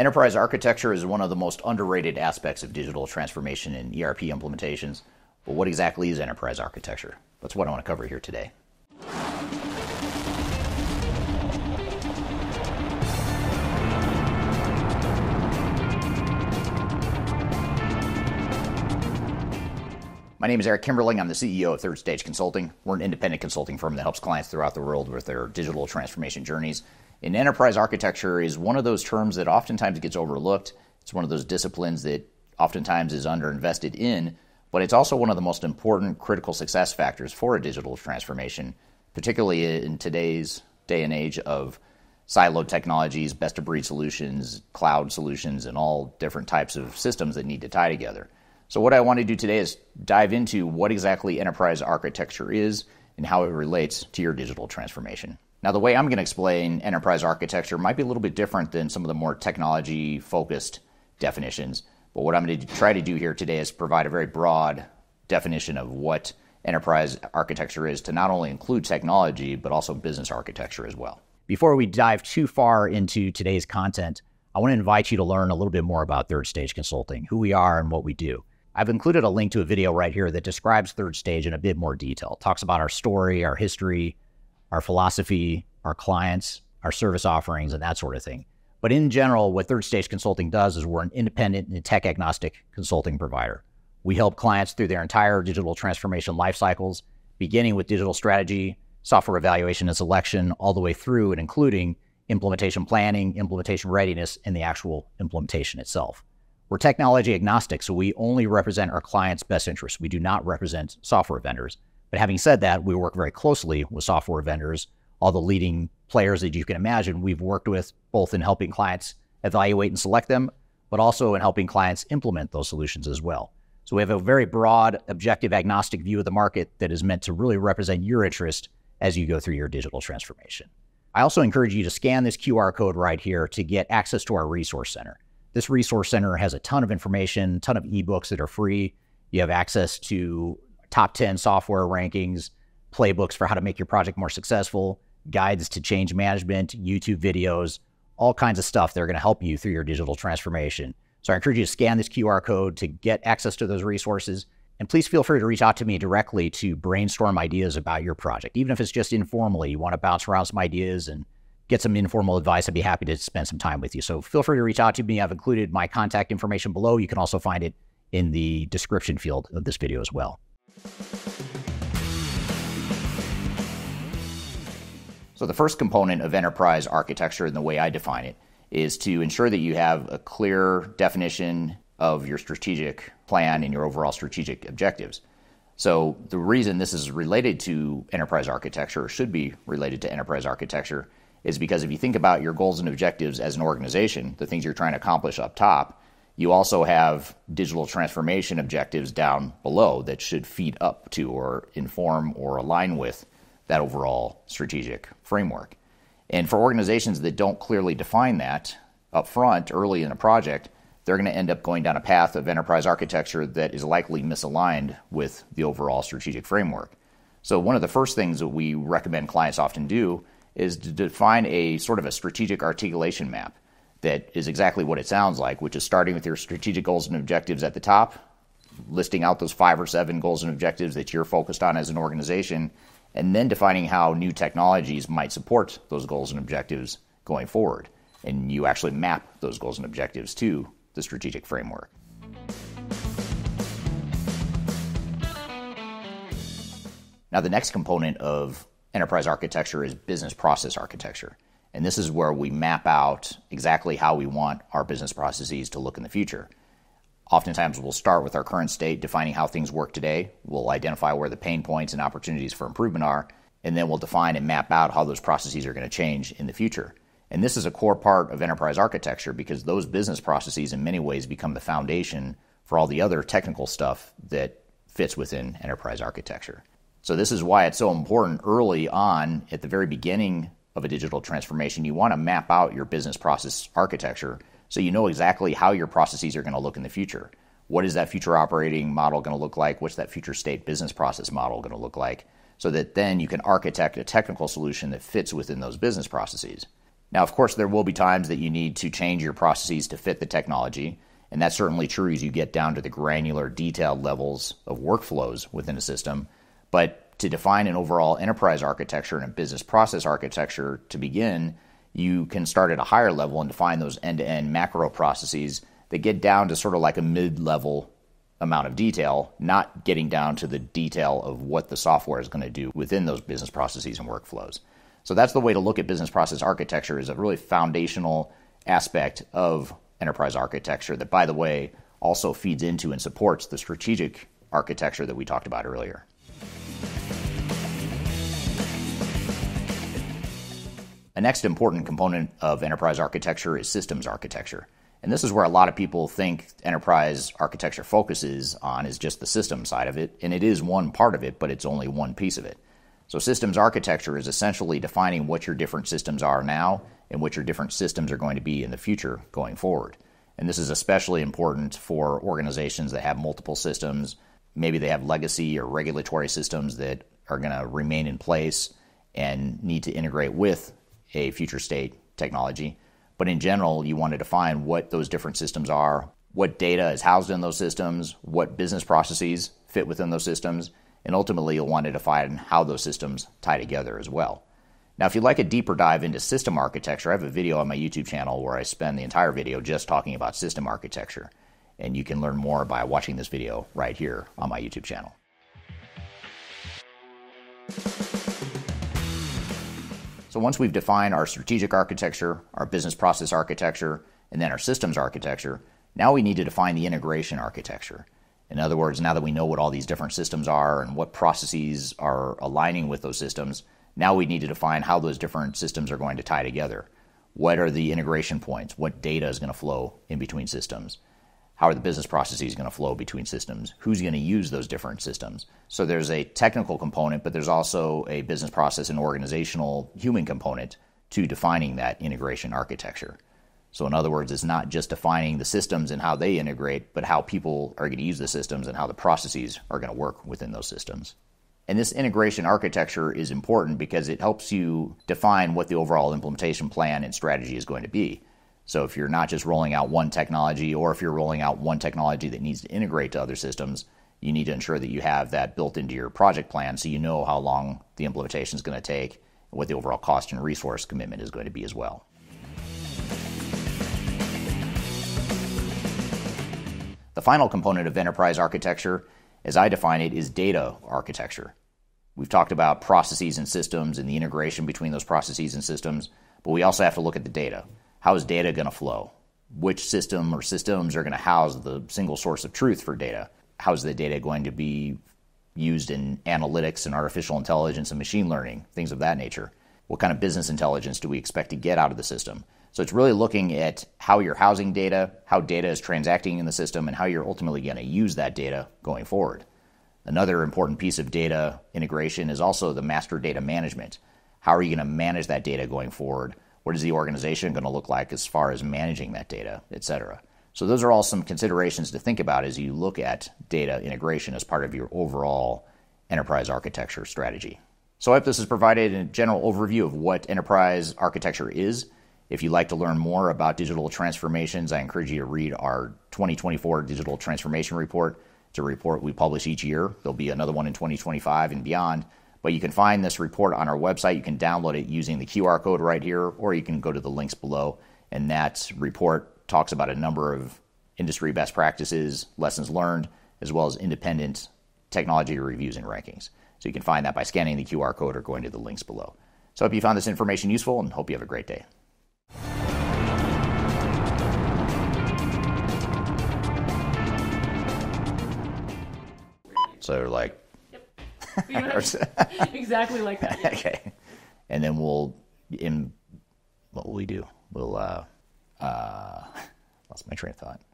Enterprise architecture is one of the most underrated aspects of digital transformation and ERP implementations. But what exactly is enterprise architecture? That's what I want to cover here today. My name is Eric Kimberling. I'm the CEO of Third Stage Consulting. We're an independent consulting firm that helps clients throughout the world with their digital transformation journeys. And enterprise architecture is one of those terms that oftentimes gets overlooked. It's one of those disciplines that oftentimes is underinvested in, but it's also one of the most important critical success factors for a digital transformation, particularly in today's day and age of siloed technologies, best of breed solutions, cloud solutions, and all different types of systems that need to tie together. So, what I want to do today is dive into what exactly enterprise architecture is and how it relates to your digital transformation. Now, the way I'm going to explain enterprise architecture might be a little bit different than some of the more technology focused definitions. But what I'm going to try to do here today is provide a very broad definition of what enterprise architecture is to not only include technology, but also business architecture as well. Before we dive too far into today's content, I want to invite you to learn a little bit more about Third Stage Consulting, who we are, and what we do. I've included a link to a video right here that describes Third Stage in a bit more detail, talks about our story, our history, our philosophy, our clients, our service offerings, and that sort of thing. But in general, what Third Stage Consulting does is we're an independent and tech agnostic consulting provider. We help clients through their entire digital transformation life cycles, beginning with digital strategy, software evaluation and selection, all the way through and including implementation planning, implementation readiness, and the actual implementation itself. We're technology agnostic, so we only represent our clients' best interests. We do not represent software vendors. But having said that, we work very closely with software vendors, all the leading players that you can imagine we've worked with, both in helping clients evaluate and select them, but also in helping clients implement those solutions as well. So we have a very broad, objective, agnostic view of the market that is meant to really represent your interest as you go through your digital transformation. I also encourage you to scan this QR code right here to get access to our resource center. This resource center has a ton of information, ton of ebooks that are free. You have access to top 10 software rankings, playbooks for how to make your project more successful, guides to change management, YouTube videos, all kinds of stuff that are going to help you through your digital transformation. So I encourage you to scan this QR code to get access to those resources. And please feel free to reach out to me directly to brainstorm ideas about your project. Even if it's just informally, you want to bounce around some ideas and get some informal advice, I'd be happy to spend some time with you. So feel free to reach out to me. I've included my contact information below. You can also find it in the description field of this video as well. So, the first component of enterprise architecture, and the way I define it, is to ensure that you have a clear definition of your strategic plan and your overall strategic objectives. So, the reason this is related to enterprise architecture, or should be related to enterprise architecture, is because if you think about your goals and objectives as an organization, the things you're trying to accomplish up top, you also have digital transformation objectives down below that should feed up to or inform or align with that overall strategic framework. And for organizations that don't clearly define that up front early in a project, they're going to end up going down a path of enterprise architecture that is likely misaligned with the overall strategic framework. So, one of the first things that we recommend clients often do is to define a sort of a strategic articulation map that is exactly what it sounds like, which is starting with your strategic goals and objectives at the top, listing out those five or seven goals and objectives that you're focused on as an organization, and then defining how new technologies might support those goals and objectives going forward. And you actually map those goals and objectives to the strategic framework. Now, the next component of enterprise architecture is business process architecture. And this is where we map out exactly how we want our business processes to look in the future. Oftentimes, we'll start with our current state, defining how things work today. We'll identify where the pain points and opportunities for improvement are, and then we'll define and map out how those processes are going to change in the future. And this is a core part of enterprise architecture because those business processes, in many ways, become the foundation for all the other technical stuff that fits within enterprise architecture. So, this is why it's so important early on at the very beginning of a digital transformation, you want to map out your business process architecture so you know exactly how your processes are going to look in the future. What is that future operating model going to look like? What's that future state business process model going to look like? So that then you can architect a technical solution that fits within those business processes. Now, of course, there will be times that you need to change your processes to fit the technology, and that's certainly true as you get down to the granular, detailed levels of workflows within a system. But to define an overall enterprise architecture and a business process architecture to begin, you can start at a higher level and define those end to end macro processes that get down to sort of like a mid level amount of detail, not getting down to the detail of what the software is going to do within those business processes and workflows. So that's the way to look at business process architecture is a really foundational aspect of enterprise architecture that by the way also feeds into and supports the strategic architecture that we talked about earlier. The next important component of enterprise architecture is systems architecture. And this is where a lot of people think enterprise architecture focuses on is just the system side of it. And it is one part of it, but it's only one piece of it. So systems architecture is essentially defining what your different systems are now and what your different systems are going to be in the future going forward. And this is especially important for organizations that have multiple systems. Maybe they have legacy or regulatory systems that are going to remain in place and need to integrate with a future state technology. But in general, you want to define what those different systems are, what data is housed in those systems, what business processes fit within those systems, and ultimately you'll want to define how those systems tie together as well. Now, if you'd like a deeper dive into system architecture, I have a video on my YouTube channel where I spend the entire video just talking about system architecture. And you can learn more by watching this video right here on my YouTube channel. So once we've defined our strategic architecture, our business process architecture, and then our systems architecture, now we need to define the integration architecture. In other words, now that we know what all these different systems are and what processes are aligning with those systems, now we need to define how those different systems are going to tie together. What are the integration points? What data is going to flow in between systems? how are the business processes going to flow between systems who's going to use those different systems so there's a technical component but there's also a business process and organizational human component to defining that integration architecture so in other words it's not just defining the systems and how they integrate but how people are going to use the systems and how the processes are going to work within those systems and this integration architecture is important because it helps you define what the overall implementation plan and strategy is going to be so if you're not just rolling out one technology, or if you're rolling out one technology that needs to integrate to other systems, you need to ensure that you have that built into your project plan so you know how long the implementation is going to take and what the overall cost and resource commitment is going to be as well. The final component of enterprise architecture, as I define it, is data architecture. We've talked about processes and systems and the integration between those processes and systems, but we also have to look at the data how is data going to flow? Which system or systems are going to house the single source of truth for data? How is the data going to be used in analytics and artificial intelligence and machine learning, things of that nature? What kind of business intelligence do we expect to get out of the system? So it's really looking at how you're housing data, how data is transacting in the system, and how you're ultimately going to use that data going forward. Another important piece of data integration is also the master data management. How are you going to manage that data going forward? What is the organization going to look like as far as managing that data, et cetera? So those are all some considerations to think about as you look at data integration as part of your overall enterprise architecture strategy. So I hope this has provided a general overview of what enterprise architecture is. If you'd like to learn more about digital transformations, I encourage you to read our 2024 Digital Transformation Report. It's a report we publish each year. There'll be another one in 2025 and beyond. But you can find this report on our website. You can download it using the QR code right here, or you can go to the links below. And that report talks about a number of industry best practices, lessons learned, as well as independent technology reviews and rankings. So you can find that by scanning the QR code or going to the links below. So I hope you found this information useful and hope you have a great day. So like exactly like that. okay, and then we'll in what will we do? We'll uh, uh, lost my train of thought.